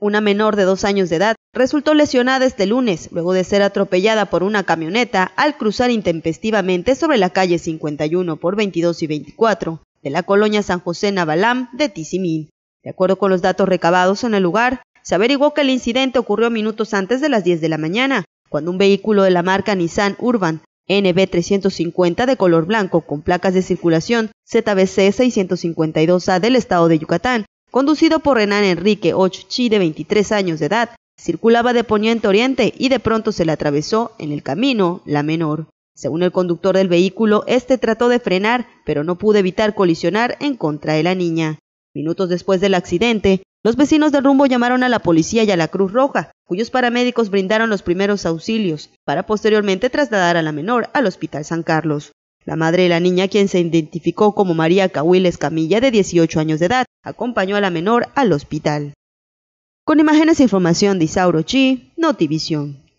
una menor de dos años de edad, resultó lesionada este lunes luego de ser atropellada por una camioneta al cruzar intempestivamente sobre la calle 51 por 22 y 24 de la colonia San José Navalam de Tizimín. De acuerdo con los datos recabados en el lugar, se averiguó que el incidente ocurrió minutos antes de las 10 de la mañana, cuando un vehículo de la marca Nissan Urban NB350 de color blanco con placas de circulación ZBC 652A del estado de Yucatán conducido por Renan Enrique Ochchi, de 23 años de edad, circulaba de poniente oriente y de pronto se le atravesó en el camino la menor. Según el conductor del vehículo, este trató de frenar, pero no pudo evitar colisionar en contra de la niña. Minutos después del accidente, los vecinos del rumbo llamaron a la policía y a la Cruz Roja, cuyos paramédicos brindaron los primeros auxilios, para posteriormente trasladar a la menor al Hospital San Carlos. La madre de la niña, quien se identificó como María Cahuiles Camilla, de 18 años de edad, acompañó a la menor al hospital. Con imágenes e información de Isauro Chi, Notivision.